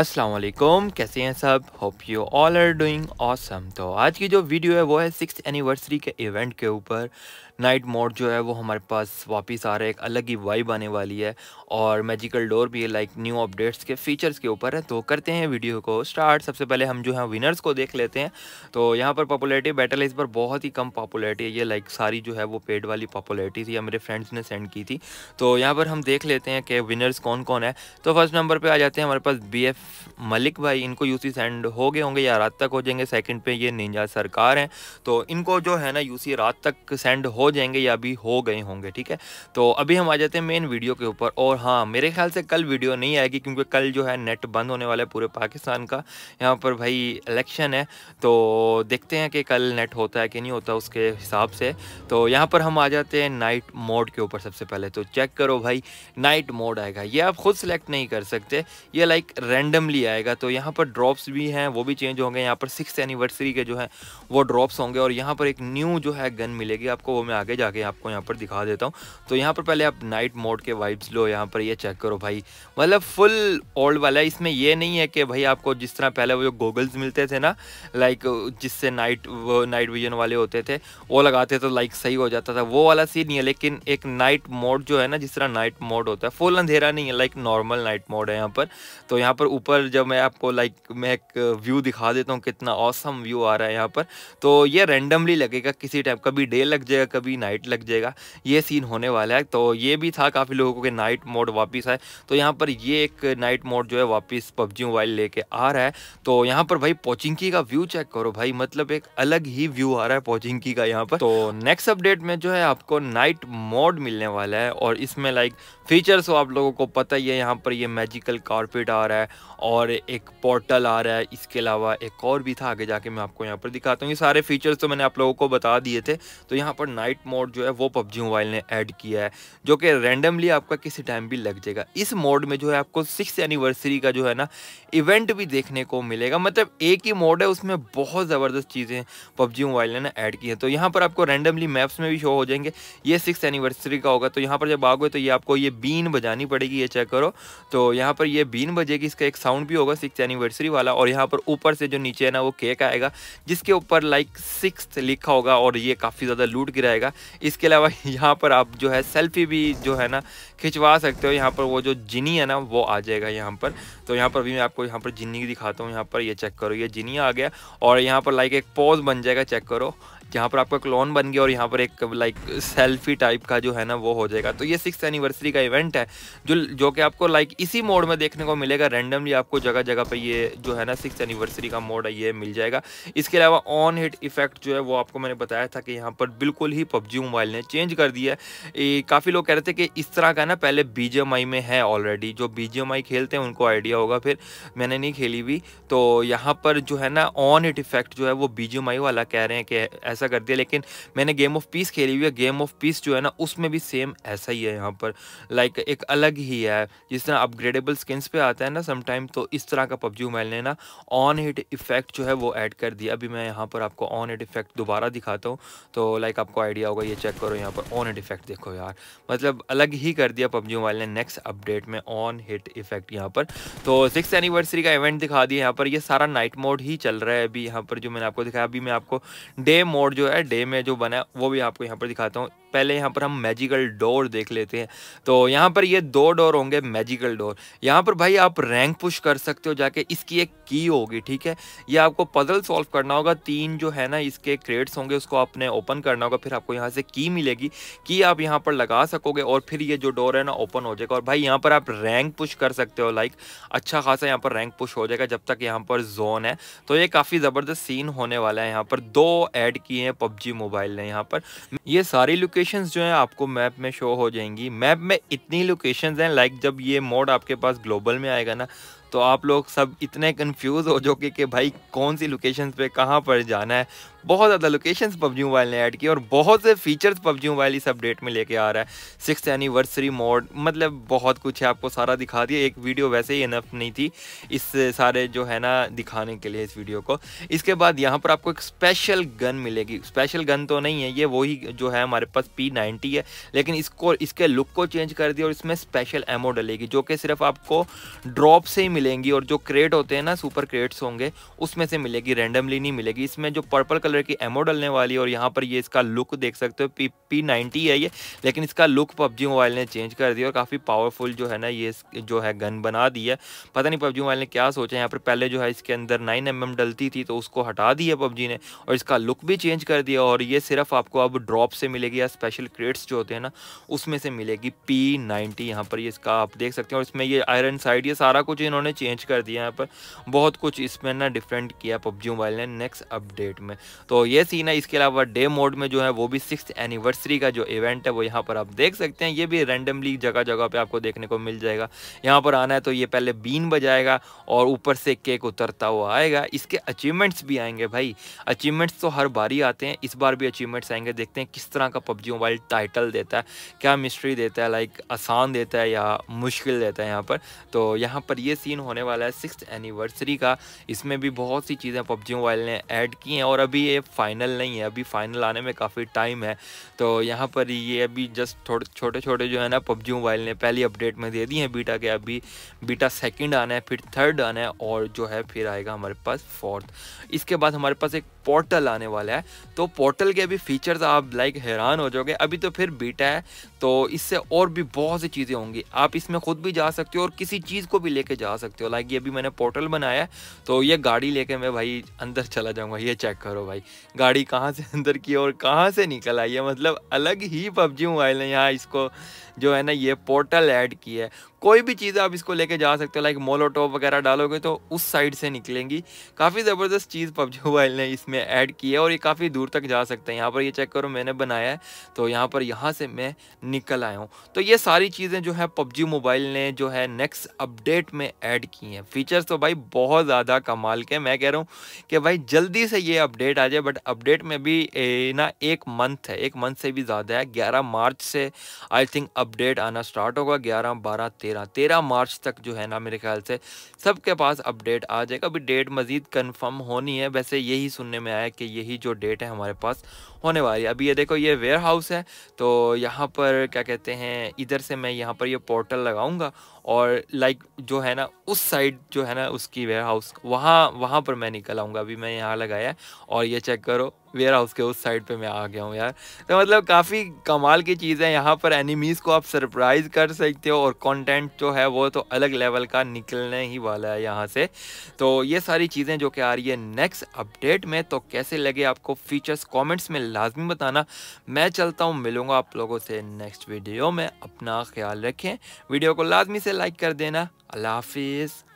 अस्सलाम वालेकुम कैसे हैं सब hope you all are doing awesome तो आज की जो वीडियो है वो है सिक्स एनिवर्सरी के इवेंट के ऊपर नाइट मोड जो है वो हमारे पास वापस आ रहा है एक अलग ही वाइब आने वाली है और मैजिकल डोर भी है लाइक न्यू अपडेट्स के फीचर्स के ऊपर है तो करते हैं वीडियो को स्टार्ट सबसे पहले हम जो है विनर्स को देख लेते हैं तो यहाँ पर पॉपुलरिटी बैटल इस पर बहुत ही कम पॉपुलरिटी है ये लाइक सारी जो है वो पेड वाली पॉपुलरिटी थी या मेरे फ्रेंड्स ने सेंड की थी तो यहाँ पर हम देख लेते हैं कि विनर्स कौन कौन है तो फर्स्ट नंबर पर आ जाते हैं हमारे पास बी मलिक भाई इनको यू सेंड हो गए होंगे या रात तक हो जाएंगे सेकेंड पर ये निंजा सरकार हैं तो इनको जो है ना यू रात तक सेंड हो जाएंगे या अभी हो गए होंगे ठीक है तो अभी हम आ जाते हैं मेन वीडियो के ऊपर और हाँ मेरे ख्याल से कल वीडियो नहीं आएगी क्योंकि कल जो है नेट बंद होने वाला है पूरे पाकिस्तान का यहाँ पर भाई इलेक्शन है तो देखते हैं कि कल नेट होता है कि नहीं होता उसके हिसाब से तो यहाँ पर हम आ जाते हैं नाइट मोड के ऊपर सबसे पहले तो चेक करो भाई नाइट मोड आएगा ये आप खुद सेलेक्ट नहीं कर सकते ये लाइक रेंडमली आएगा तो यहाँ पर ड्रॉप्स भी हैं वो भी चेंज होंगे यहाँ पर सिक्स एनिवर्सरी के जो है वो ड्रॉप्स होंगे और यहाँ पर एक न्यू जो है गन मिलेगी आपको वो मैं आगे जाके आपको यहाँ पर दिखा देता हूँ तो यहाँ पर पहले आप नाइट मोड के वाइब्स लो यहाँ पर ये यह चेक करो भाई मतलब फुल ओल्ड वाला है इसमें ये नहीं है कि भाई आपको जिस तरह पहले वो जो गोगल्स मिलते थे ना लाइक जिससे नाइट वो नाइट विजन वाले होते थे वो लगाते तो लाइक सही हो जाता था वो वाला सीन नहीं है लेकिन एक नाइट मोड जो है ना जिस तरह नाइट मोड होता है फुल अंधेरा नहीं है लाइक नॉर्मल नाइट मोड है यहाँ पर तो यहाँ पर ऊपर जब मैं आपको लाइक मैं एक व्यू दिखा देता हूँ कितना औसम व्यू आ रहा है यहाँ पर तो ये रेंडमली लगेगा किसी टाइप कभी डे लग जाएगा कभी भी नाइट लग जाएगा ये सीन होने वाला है तो ये भी था काफ़ी लोगों के नाइट मोड वापस आए तो यहाँ पर ये एक नाइट मोड जो है वापस पबजी मोबाइल लेके आ रहा है तो यहाँ पर भाई पोचिंकी का व्यू चेक करो भाई मतलब एक अलग ही व्यू आ रहा है पोचिंकी का यहाँ पर तो नेक्स्ट अपडेट में जो है आपको नाइट मोड मिलने वाला है और इसमें लाइक फीचर्स आप लोगों को पता ही है यहाँ पर ये मैजिकल कारपेट आ रहा है और एक पोर्टल आ रहा है इसके अलावा एक और भी था आगे जाके मैं आपको यहाँ पर दिखाता हूँ ये सारे फीचर्स तो मैंने आप लोगों को बता दिए थे तो यहाँ पर नाइट मोड जो है वो पबजी मोबाइल ने ऐड किया है जो कि रेंडमली आपका किसी टाइम भी लग जाएगा इस मोड में जो है आपको सिक्स एनिवर्सरी का जो है ना इवेंट भी देखने को मिलेगा मतलब एक ही मोड है उसमें बहुत ज़बरदस्त चीज़ें पबजी मोबाइल ने ना ऐड की हैं तो यहाँ पर आपको रैंडमली मैप्स में भी शो हो जाएंगे ये सिक्स एनिवर्सरी का होगा तो यहाँ पर जब आओगे तो ये आपको ये बीन बजानी पड़ेगी ये चेक करो तो यहाँ पर ये बीन बजेगी इसका एक साउंड भी होगा सिक्स एनिवर्सरी वाला और यहाँ पर ऊपर से जो नीचे है ना वो केक आएगा जिसके ऊपर लाइक सिक्स लिखा होगा और ये काफ़ी ज़्यादा लूट गिराएगा इसके अलावा यहाँ पर आप जो है सेल्फी भी जो है ना खिंचवा सकते हो यहाँ पर वो जो जिनी है ना वो आ जाएगा यहाँ पर तो यहाँ पर भी मैं आपको यहाँ पर जिनी दिखाता हूँ यहाँ पर ये चेक करो ये जिनी आ गया और यहाँ पर लाइक एक पॉज बन जाएगा चेक करो यहाँ पर आपका क्लोन बन गया और यहाँ पर एक लाइक सेल्फी टाइप का जो है ना वो हो जाएगा तो ये सिक्स एनिवर्सरी का इवेंट है जो जो कि आपको लाइक इसी मोड में देखने को मिलेगा रैंडमली आपको जगह जगह पर ये जो है ना सिक्स एनिवर्सरी का मोड है ये मिल जाएगा इसके अलावा ऑन हिट इफेक्ट जो है वो आपको मैंने बताया था कि यहाँ पर बिल्कुल ही पबजी मोबाइल ने चेंज कर दिया है काफ़ी लोग कह रहे थे कि इस तरह का ना पहले बी में है ऑलरेडी जो बी खेलते हैं उनको आइडिया होगा फिर मैंने नहीं खेली भी तो यहाँ पर जो है ना ऑन हिट इफेक्ट जो है वो बी वाला कह रहे हैं कि ऐसा कर दिया लेकिन मैंने गेम ऑफ पीस खेली हुई है गेम ऑफ पीस जो है ना उसमें भी सेम ऐसा ही है यहाँ पर लाइक एक अलग ही है जिस तरह अपग्रेडेबल स्किन्स पे आता है ना समटाइम तो इस तरह का पबजी मोबाइल ने ना ऑन हिट इफेक्ट जो है वो ऐड कर दिया अभी मैं यहाँ पर आपको ऑन हिट इफेक्ट दोबारा दिखाता हूँ तो लाइक आपको आइडिया होगा ये चेक करो यहाँ पर ऑन हिट इफेक्ट देखो यार मतलब अलग ही कर दिया पबजी मोबाइल ने नेक्स्ट अपडेट में ऑन हिट इफेक्ट यहाँ पर तो सिक्स एनिवर्सरी का इवेंट दिखा दिया यहाँ पर ये सारा नाइट मोड ही चल रहा है अभी यहाँ पर जो मैंने आपको दिखाया अभी मैं आपको डे मोड और जो है डे में जो बना है वो भी आपको यहाँ पर दिखाता हूँ पहले यहाँ पर हम मैजिकल डोर देख लेते हैं तो यहाँ पर ये दो डोर होंगे मैजिकल डोर यहाँ पर भाई आप रैंक पुश कर सकते हो जाके इसकी एक की होगी ठीक है ये आपको पजल सॉल्व करना होगा तीन जो है ना इसके क्रेड्स होंगे उसको आपने ओपन करना होगा फिर आपको यहाँ से की मिलेगी की आप यहाँ पर लगा सकोगे और फिर ये जो डोर है ना ओपन हो जाएगा और भाई यहाँ पर आप रैंक पुश कर सकते हो लाइक अच्छा खासा यहाँ पर रैंक पुश हो जाएगा जब तक यहाँ पर जोन है तो ये काफ़ी ज़बरदस्त सीन होने वाला है यहाँ पर दो ऐड किए हैं पबजी मोबाइल ने यहाँ पर ये सारी लुक लोकेशंस जो हैं आपको मैप में शो हो जाएंगी मैप में इतनी लोकेशंस हैं लाइक जब ये मोड आपके पास ग्लोबल में आएगा ना तो आप लोग सब इतने कंफ्यूज हो जो कि भाई कौन सी लोकेशंस पे कहाँ पर जाना है बहुत ज़्यादा लोकेशंस पबजी मोबाइल ने ऐड की और बहुत से फीचर्स पबजी मोबाइल इस अपडेट में लेके आ रहा है सिक्स एनिवर्सरी मोड मतलब बहुत कुछ है आपको सारा दिखा दिया एक वीडियो वैसे ही इनफ नहीं थी इस सारे जो है ना दिखाने के लिए इस वीडियो को इसके बाद यहाँ पर आपको एक स्पेशल गन मिलेगी स्पेशल गन तो नहीं है ये वही जो है हमारे पास पी नाइन्टी है लेकिन इसको इसके लुक को चेंज कर दिया और इसमें स्पेशल एमो डलेगी जो कि सिर्फ आपको ड्रॉप से ही मिले मिलेंगी और जो क्रेट होते हैं ना सुपर क्रेट्स होंगे उसमें से मिलेगी रैंडमली नहीं मिलेगी इसमें जो पर्पल कलर की एमो डलने वाली और यहाँ पर ये इसका लुक देख सकते हो पी पी नाइनटी है ये लेकिन इसका लुक पबजी मोबाइल ने चेंज कर दिया और काफ़ी पावरफुल जो है ना ये जो है गन बना दी है पता नहीं पबजी मोबाइल ने क्या सोचा यहाँ पर पहले जो है इसके अंदर नाइन एम mm डलती थी तो उसको हटा दिया पबजी ने और इसका लुक भी चेंज कर दिया और ये सिर्फ आपको अब ड्रॉप से मिलेगी या स्पेशल क्रेट्स जो होते हैं ना उसमें से मिलेगी पी नाइनटी यहाँ पर ये इसका आप देख सकते हैं और इसमें ये आयरन साइड ये सारा कुछ इन्होंने उन्होंने चेंज कर दिया यहाँ पर बहुत कुछ इसमें ना डिफरेंट किया पबजी मोबाइल ने नेक्स्ट अपडेट में तो ये सीन है इसके अलावा डे मोड में जो है वो भी सिक्स एनिवर्सरी का जो इवेंट है वो यहाँ पर आप देख सकते हैं ये भी रैंडमली जगह जगह पर आपको देखने को मिल जाएगा यहाँ पर आना है तो ये पहले बीन बजाएगा और ऊपर से केक उतरता हुआ आएगा इसके अचीवमेंट्स भी आएंगे भाई अचीवमेंट्स तो हर बार ही आते हैं इस बार भी अचीवमेंट्स आएंगे देखते हैं किस तरह का पबजी मोबाइल टाइटल देता है क्या मिस्ट्री देता है लाइक आसान देता है या मुश्किल देता है यहाँ पर तो यहाँ पर ये सीन सीन होने वाला है सिक्स एनिवर्सरी का इसमें भी बहुत सी चीज़ें पबजी मोबाइल ने ऐड की हैं और अभी ये फाइनल नहीं है अभी फाइनल आने में काफ़ी टाइम है तो यहाँ पर ये अभी जस्ट थोड़े छोटे छोटे जो है ना पबजी मोबाइल ने पहली अपडेट में दे दी है बीटा के अभी बीटा सेकेंड आना है फिर थर्ड आना है और जो है फिर आएगा हमारे पास फोर्थ इसके बाद हमारे पास एक पोर्टल आने वाला है तो पोर्टल के अभी फीचर्स आप लाइक हैरान हो जाओगे अभी तो फिर बीटा है तो इससे और भी बहुत सी चीज़ें होंगी आप इसमें खुद भी जा सकते हो और किसी चीज़ को भी लेके जा सकते हो लाइक ये अभी मैंने पोर्टल बनाया है तो ये गाड़ी लेके मैं भाई अंदर चला जाऊँगा ये चेक करो भाई गाड़ी कहाँ से अंदर की और कहाँ से निकल आई है मतलब अलग ही पबजी मोबाइल ने यहाँ इसको जो है ना ये पोर्टल ऐड किया है कोई भी चीज़ आप इसको लेके जा सकते हो लाइक मोलोटॉप वगैरह डालोगे तो उस साइड से निकलेंगी काफ़ी ज़बरदस्त चीज़ पबजी मोबाइल ने इसमें ऐड की है और ये काफ़ी दूर तक जा सकते हैं यहाँ पर ये चेक करो मैंने बनाया है तो यहाँ पर यहाँ से मैं निकल आया हूँ तो ये सारी चीज़ें जो है पबजी मोबाइल ने जो है नेक्स्ट अपडेट में ऐड की हैं फीचर्स तो भाई बहुत ज़्यादा कमाल के मैं कह रहा हूँ कि भाई जल्दी से ये अपडेट आ जाए बट अपडेट में भी ए, ना एक मंथ है एक मंथ से भी ज़्यादा है ग्यारह मार्च से आई थिंक अपडेट आना स्टार्ट होगा ग्यारह बारह तेरह तेरह मार्च तक जो है ना मेरे ख्याल से सबके पास अपडेट आ जाएगा अभी डेट मज़ीद कन्फर्म होनी है वैसे यही सुनने में आया कि यही जो डेट है हमारे पास होने वाली है अभी ये देखो ये वेयर हाउस है तो यहाँ पर क्या कहते हैं इधर से मैं यहाँ पर ये यह पोर्टल लगाऊंगा और लाइक जो है ना उस साइड जो है ना उसकी वेयर हाउस वहाँ वहाँ पर मैं निकल आऊँगा अभी मैं यहाँ लगाया और ये चेक करो वेयर हाउस के उस साइड पे मैं आ गया हूँ यार तो मतलब काफ़ी कमाल की चीज़ है यहाँ पर एनिमीज़ को आप सरप्राइज़ कर सकते हो और कंटेंट जो है वो तो अलग लेवल का निकलने ही वाला है यहाँ से तो ये सारी चीज़ें जो कि आ रही है नेक्स्ट अपडेट में तो कैसे लगे आपको फीचर्स कॉमेंट्स में लाजमी बताना मैं चलता हूँ मिलूँगा आप लोगों से नेक्स्ट वीडियो में अपना ख्याल रखें वीडियो को लाजमी से लाइक कर देना अल्लाह हाफिज़